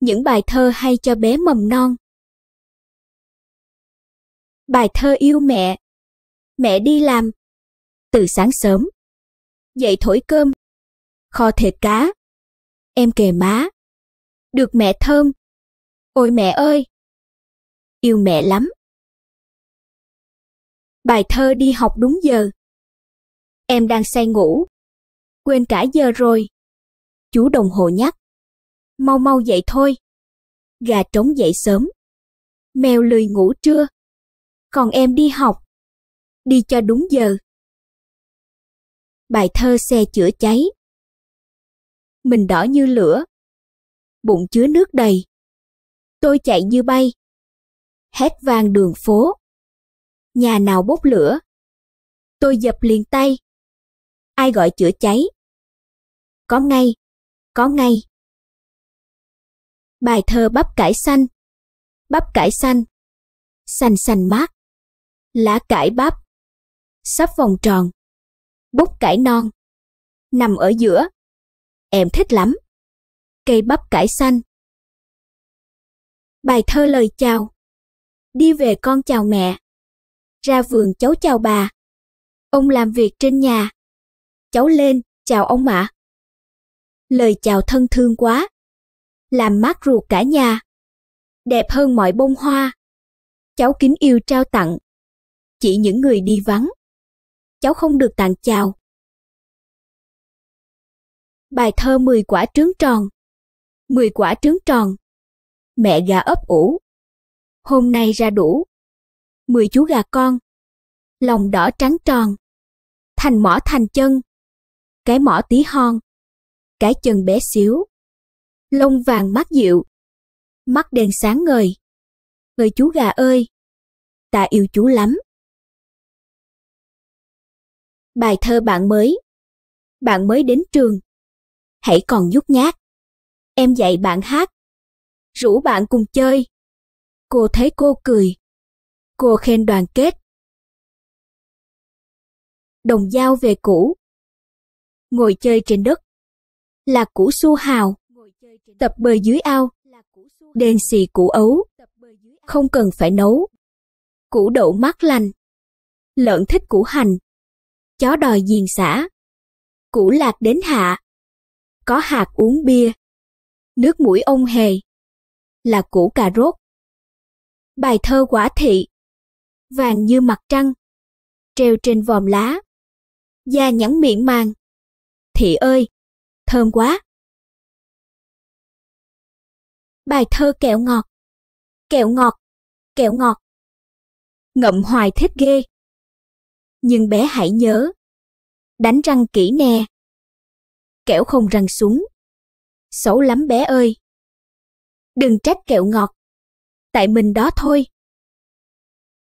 những bài thơ hay cho bé mầm non. Bài thơ yêu mẹ Mẹ đi làm Từ sáng sớm Dậy thổi cơm Kho thịt cá Em kề má Được mẹ thơm Ôi mẹ ơi Yêu mẹ lắm Bài thơ đi học đúng giờ Em đang say ngủ Quên cả giờ rồi Chú đồng hồ nhắc mau mau dậy thôi. Gà trống dậy sớm, mèo lười ngủ trưa, còn em đi học, đi cho đúng giờ. Bài thơ xe chữa cháy Mình đỏ như lửa, bụng chứa nước đầy, tôi chạy như bay, hét vang đường phố. Nhà nào bốc lửa, tôi dập liền tay. Ai gọi chữa cháy? Có ngay, có ngay. Bài thơ bắp cải xanh Bắp cải xanh Xanh xanh mát Lá cải bắp Sắp vòng tròn Búp cải non Nằm ở giữa Em thích lắm Cây bắp cải xanh Bài thơ lời chào Đi về con chào mẹ Ra vườn cháu chào bà Ông làm việc trên nhà Cháu lên, chào ông ạ à. Lời chào thân thương quá làm mát ruột cả nhà. Đẹp hơn mọi bông hoa. Cháu kính yêu trao tặng. Chỉ những người đi vắng. Cháu không được tặng chào. Bài thơ 10 quả trứng tròn. 10 quả trứng tròn. Mẹ gà ấp ủ. Hôm nay ra đủ. 10 chú gà con. Lòng đỏ trắng tròn. Thành mỏ thành chân. Cái mỏ tí hon. Cái chân bé xíu lông vàng mắt diệu, mắt đèn sáng ngời. Người chú gà ơi, ta yêu chú lắm. Bài thơ bạn mới Bạn mới đến trường, hãy còn nhút nhát. Em dạy bạn hát, rủ bạn cùng chơi. Cô thấy cô cười, cô khen đoàn kết. Đồng dao về cũ Ngồi chơi trên đất Là củ su hào tập bơi dưới ao, đen xì củ ấu, không cần phải nấu. Củ đậu mát lành, lợn thích củ hành, chó đòi diền xả, củ lạc đến hạ, có hạt uống bia, nước mũi ông hề, là củ cà rốt. Bài thơ quả thị, vàng như mặt trăng, treo trên vòm lá, da nhẵn miệng màng. Thị ơi, thơm quá! bài thơ kẹo ngọt. Kẹo ngọt, kẹo ngọt. Ngậm hoài thích ghê. Nhưng bé hãy nhớ, đánh răng kỹ nè. Kẹo không răng xuống. Xấu lắm bé ơi. Đừng trách kẹo ngọt. Tại mình đó thôi.